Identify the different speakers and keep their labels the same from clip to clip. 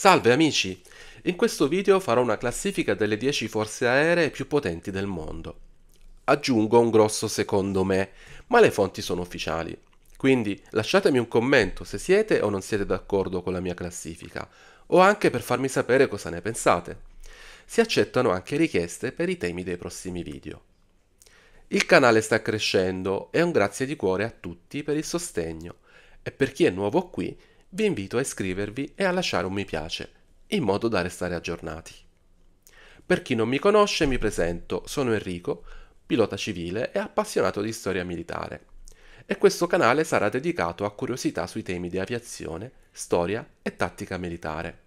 Speaker 1: Salve amici! In questo video farò una classifica delle 10 forze aeree più potenti del mondo. Aggiungo un grosso secondo me, ma le fonti sono ufficiali. Quindi lasciatemi un commento se siete o non siete d'accordo con la mia classifica, o anche per farmi sapere cosa ne pensate. Si accettano anche richieste per i temi dei prossimi video. Il canale sta crescendo e un grazie di cuore a tutti per il sostegno. E per chi è nuovo qui, vi invito a iscrivervi e a lasciare un mi piace, in modo da restare aggiornati. Per chi non mi conosce mi presento, sono Enrico, pilota civile e appassionato di storia militare. E questo canale sarà dedicato a curiosità sui temi di aviazione, storia e tattica militare,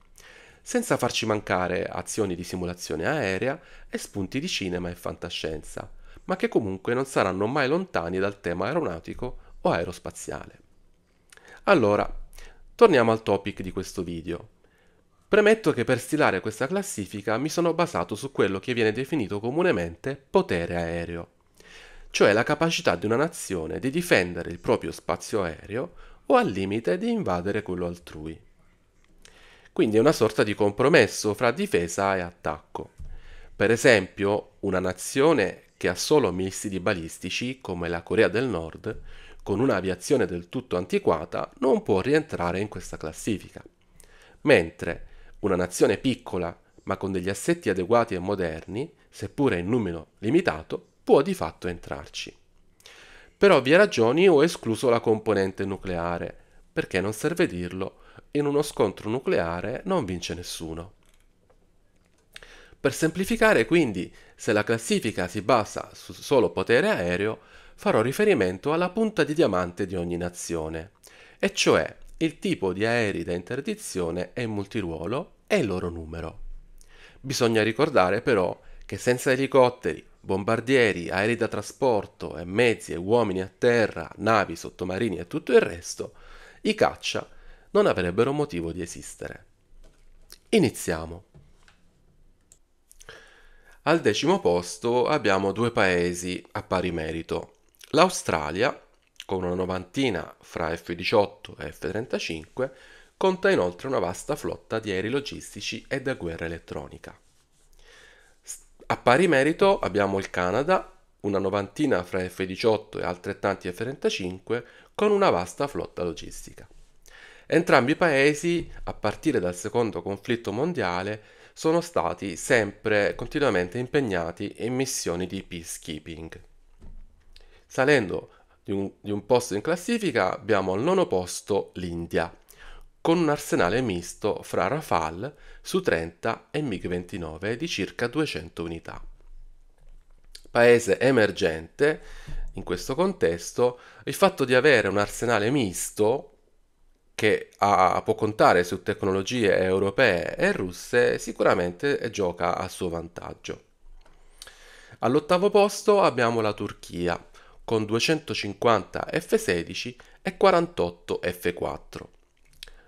Speaker 1: senza farci mancare azioni di simulazione aerea e spunti di cinema e fantascienza, ma che comunque non saranno mai lontani dal tema aeronautico o aerospaziale. Allora, Torniamo al topic di questo video. Premetto che per stilare questa classifica mi sono basato su quello che viene definito comunemente potere aereo, cioè la capacità di una nazione di difendere il proprio spazio aereo o al limite di invadere quello altrui. Quindi è una sorta di compromesso fra difesa e attacco. Per esempio, una nazione che ha solo missili balistici, come la Corea del Nord, con un'aviazione del tutto antiquata non può rientrare in questa classifica. Mentre una nazione piccola ma con degli assetti adeguati e moderni, seppure in numero limitato, può di fatto entrarci. Per ovvie ragioni ho escluso la componente nucleare, perché non serve dirlo, in uno scontro nucleare non vince nessuno. Per semplificare quindi, se la classifica si basa su solo potere aereo, farò riferimento alla punta di diamante di ogni nazione, e cioè il tipo di aerei da interdizione e multiruolo e il loro numero. Bisogna ricordare però che senza elicotteri, bombardieri, aerei da trasporto e mezzi e uomini a terra, navi, sottomarini e tutto il resto, i caccia non avrebbero motivo di esistere. Iniziamo. Al decimo posto abbiamo due paesi a pari merito, L'Australia, con una novantina fra F-18 e F-35, conta inoltre una vasta flotta di aerei logistici e da guerra elettronica. A pari merito abbiamo il Canada, una novantina fra F-18 e altrettanti F-35, con una vasta flotta logistica. Entrambi i paesi, a partire dal secondo conflitto mondiale, sono stati sempre continuamente impegnati in missioni di peacekeeping. Salendo di un, di un posto in classifica abbiamo al nono posto l'India, con un arsenale misto fra Rafale su 30 e MiG-29 di circa 200 unità. Paese emergente, in questo contesto, il fatto di avere un arsenale misto che ha, può contare su tecnologie europee e russe sicuramente gioca a suo vantaggio. All'ottavo posto abbiamo la Turchia, con 250 F16 e 48 F4.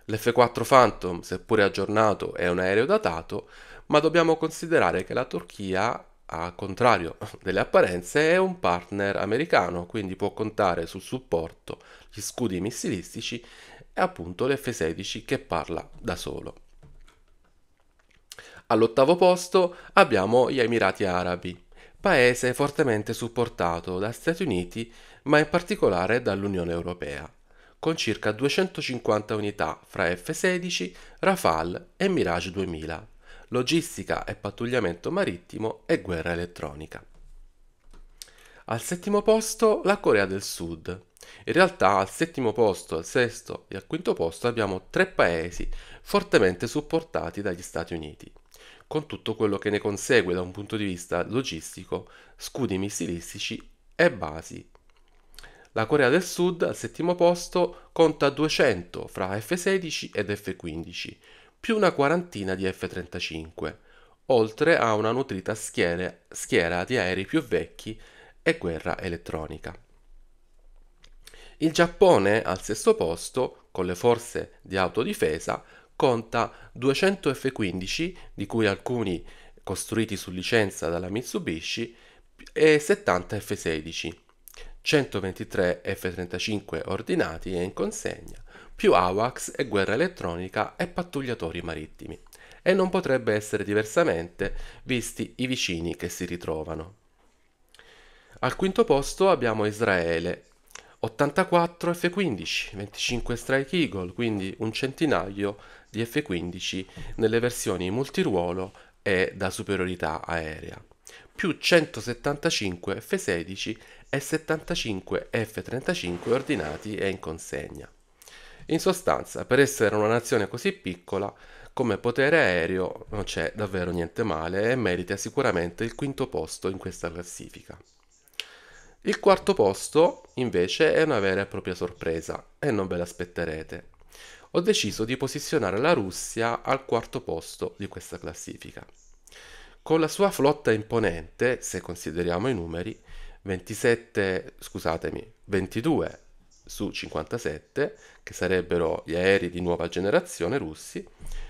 Speaker 1: L'F4 Phantom, seppure aggiornato, è un aereo datato, ma dobbiamo considerare che la Turchia, al contrario delle apparenze, è un partner americano, quindi può contare sul supporto, gli scudi missilistici e appunto l'F16 che parla da solo. All'ottavo posto abbiamo gli Emirati Arabi paese fortemente supportato da Stati Uniti ma in particolare dall'Unione Europea, con circa 250 unità fra F-16, Rafale e Mirage 2000, logistica e pattugliamento marittimo e guerra elettronica. Al settimo posto la Corea del Sud. In realtà al settimo posto, al sesto e al quinto posto abbiamo tre paesi fortemente supportati dagli Stati Uniti con tutto quello che ne consegue da un punto di vista logistico, scudi missilistici e basi. La Corea del Sud al settimo posto conta 200 fra F-16 ed F-15, più una quarantina di F-35, oltre a una nutrita schiera, schiera di aerei più vecchi e guerra elettronica. Il Giappone al sesto posto, con le forze di autodifesa, conta 200 F-15, di cui alcuni costruiti su licenza dalla Mitsubishi, e 70 F-16, 123 F-35 ordinati e in consegna, più AWACS e guerra elettronica e pattugliatori marittimi. E non potrebbe essere diversamente, visti i vicini che si ritrovano. Al quinto posto abbiamo Israele, 84 F-15, 25 Strike Eagle, quindi un centinaio di F-15 nelle versioni multiruolo e da superiorità aerea, più 175 F-16 e 75 F-35 ordinati e in consegna. In sostanza, per essere una nazione così piccola, come potere aereo non c'è davvero niente male e merita sicuramente il quinto posto in questa classifica. Il quarto posto, invece, è una vera e propria sorpresa e non ve l'aspetterete ho deciso di posizionare la Russia al quarto posto di questa classifica. Con la sua flotta imponente, se consideriamo i numeri, 27, scusatemi, 22 su 57, che sarebbero gli aerei di nuova generazione russi,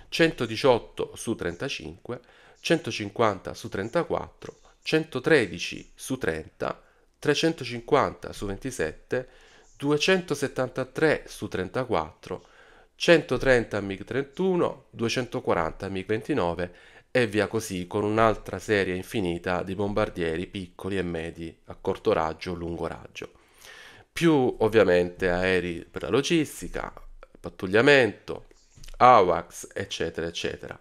Speaker 1: 118 su 35, 150 su 34, 113 su 30, 350 su 27, 273 su 34, 130 MiG-31, 240 MiG-29 e via così con un'altra serie infinita di bombardieri piccoli e medi a corto raggio, e lungo raggio. Più ovviamente aerei per la logistica, pattugliamento, AWACS, eccetera, eccetera.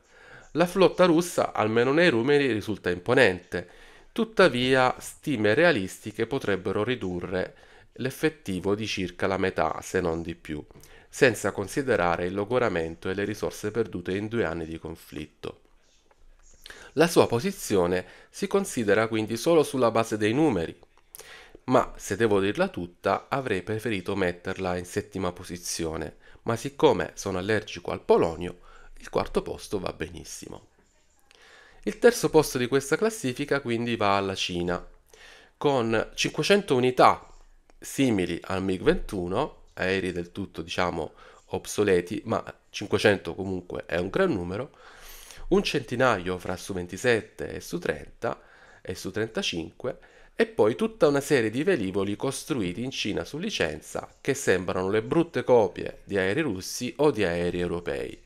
Speaker 1: La flotta russa, almeno nei numeri, risulta imponente, tuttavia stime realistiche potrebbero ridurre l'effettivo di circa la metà, se non di più senza considerare il logoramento e le risorse perdute in due anni di conflitto. La sua posizione si considera quindi solo sulla base dei numeri, ma se devo dirla tutta avrei preferito metterla in settima posizione, ma siccome sono allergico al polonio, il quarto posto va benissimo. Il terzo posto di questa classifica quindi va alla Cina, con 500 unità simili al MiG-21 aerei del tutto diciamo obsoleti, ma 500 comunque è un gran numero, un centinaio fra su 27 e su 30 e su 35 e poi tutta una serie di velivoli costruiti in Cina su licenza che sembrano le brutte copie di aerei russi o di aerei europei.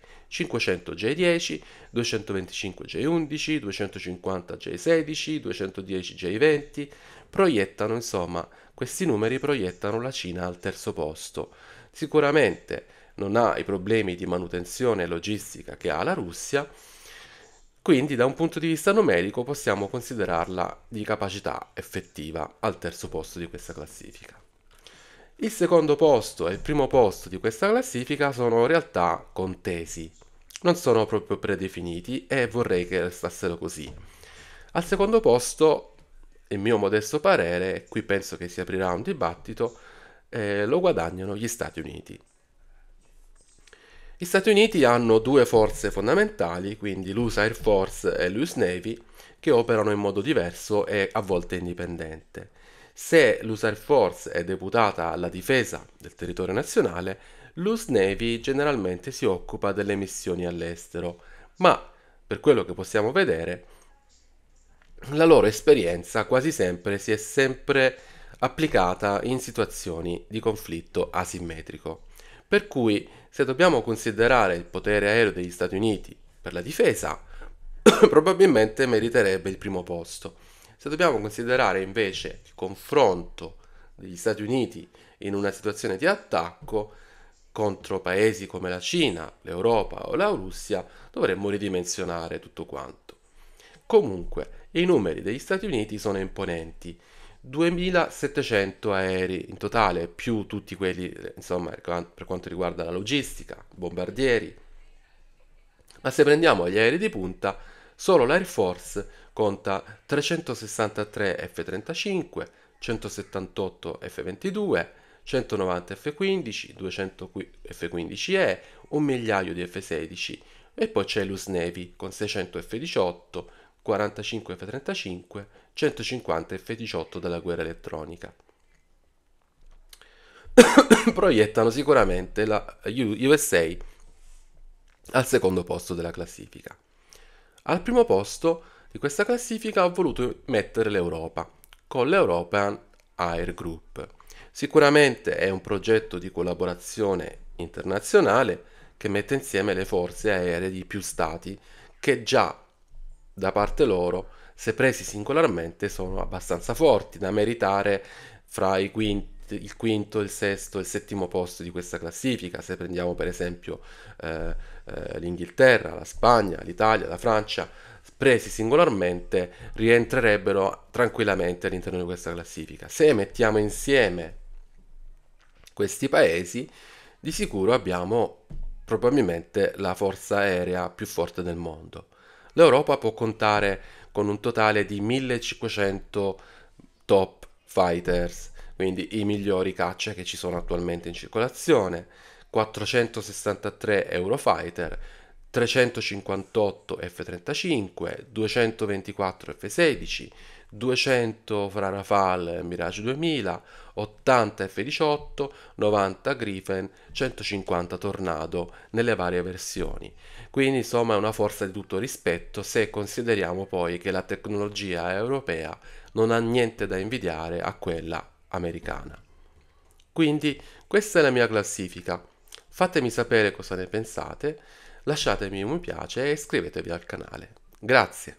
Speaker 1: 500 J10, 225 J11, 250 J16, 210 J20, proiettano insomma, questi numeri proiettano la Cina al terzo posto. Sicuramente non ha i problemi di manutenzione e logistica che ha la Russia, quindi da un punto di vista numerico possiamo considerarla di capacità effettiva al terzo posto di questa classifica. Il secondo posto e il primo posto di questa classifica sono in realtà contesi, non sono proprio predefiniti e vorrei che restassero così. Al secondo posto, il mio modesto parere, qui penso che si aprirà un dibattito, eh, lo guadagnano gli Stati Uniti. Gli Stati Uniti hanno due forze fondamentali, quindi l'USA Air Force e l'US Navy, che operano in modo diverso e a volte indipendente. Se l'USA Air Force è deputata alla difesa del territorio nazionale, l'US Navy generalmente si occupa delle missioni all'estero, ma per quello che possiamo vedere, la loro esperienza quasi sempre si è sempre applicata in situazioni di conflitto asimmetrico. Per cui, se dobbiamo considerare il potere aereo degli Stati Uniti per la difesa, probabilmente meriterebbe il primo posto. Se dobbiamo considerare invece il confronto degli Stati Uniti in una situazione di attacco, contro paesi come la Cina, l'Europa o la Russia, dovremmo ridimensionare tutto quanto. Comunque, i numeri degli Stati Uniti sono imponenti. 2700 aerei in totale, più tutti quelli, insomma, per quanto riguarda la logistica, bombardieri. Ma se prendiamo gli aerei di punta, solo l'Air Force conta 363 F-35, 178 F-22, 190 F15, 200 F15E, un migliaio di F16 e poi c'è l'Usnevi con 600 F18, 45 F35, 150 F18 della guerra elettronica. Proiettano sicuramente la USA al secondo posto della classifica. Al primo posto di questa classifica ho voluto mettere l'Europa con l'European Air Group Sicuramente è un progetto di collaborazione internazionale che mette insieme le forze aeree di più stati che già da parte loro, se presi singolarmente, sono abbastanza forti da meritare fra i quinti il quinto, il sesto e il settimo posto di questa classifica, se prendiamo per esempio eh, eh, l'Inghilterra, la Spagna, l'Italia, la Francia, presi singolarmente rientrerebbero tranquillamente all'interno di questa classifica. Se mettiamo insieme questi paesi, di sicuro abbiamo probabilmente la forza aerea più forte del mondo. L'Europa può contare con un totale di 1500 top fighters, quindi i migliori caccia che ci sono attualmente in circolazione, 463 Eurofighter, 358 F-35, 224 F-16, 200 Franafal Mirage 2000, 80 F18, 90 Griffin, 150 Tornado nelle varie versioni. Quindi insomma è una forza di tutto rispetto se consideriamo poi che la tecnologia europea non ha niente da invidiare a quella americana. Quindi questa è la mia classifica. Fatemi sapere cosa ne pensate, lasciatemi un mi piace e iscrivetevi al canale. Grazie.